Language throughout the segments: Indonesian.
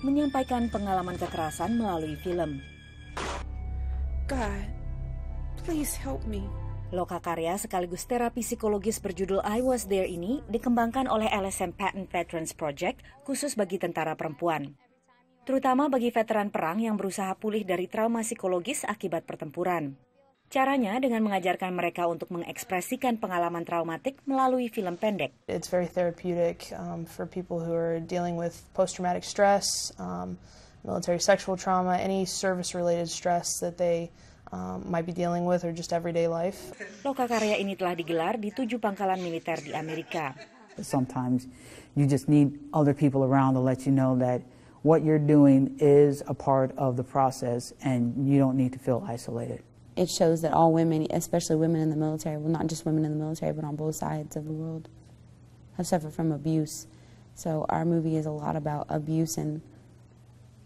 Menyampaikan pengalaman kekerasan melalui film. God, please help me. Loka karya sekaligus terapi psikologis berjudul I Was There ini dikembangkan oleh LSM Patent Veterans Project khusus bagi tentara perempuan. Terutama bagi veteran perang yang berusaha pulih dari trauma psikologis akibat pertempuran. Caranya dengan mengajarkan mereka untuk mengekspresikan pengalaman traumatik melalui film pendek. It's very therapeutic um, for people who are dealing with post-traumatic stress, um, military sexual trauma, any service-related stress that they um, might be dealing with or just everyday life. Loka karya ini telah digelar di tujuh pangkalan militer di Amerika. Sometimes you just need other people around to let you know that what you're doing is a part of the process and you don't need to feel isolated. it shows that all women, especially women in the military, well, not just women in the military, but on both sides of the world, have suffered from abuse. So our movie is a lot about abuse and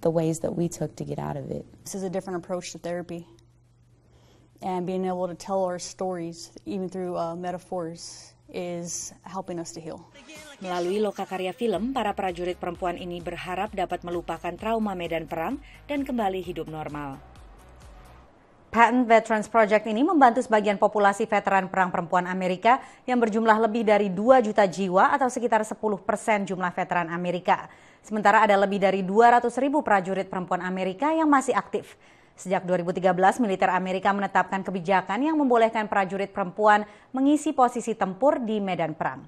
the ways that we took to get out of it. This is a different approach to therapy and being able to tell our stories, even through uh, metaphors, is helping us to heal. Melalui loka karya film, para prajurit perempuan ini berharap dapat melupakan trauma medan perang dan kembali hidup normal. Patent Veterans Project ini membantu sebagian populasi veteran Perang Perempuan Amerika yang berjumlah lebih dari 2 juta jiwa atau sekitar 10 persen jumlah veteran Amerika. Sementara ada lebih dari 200 ribu prajurit perempuan Amerika yang masih aktif. Sejak 2013, militer Amerika menetapkan kebijakan yang membolehkan prajurit perempuan mengisi posisi tempur di medan perang.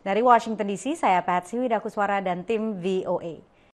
Dari Washington DC, saya Patsy Widakuswara dan tim VOA.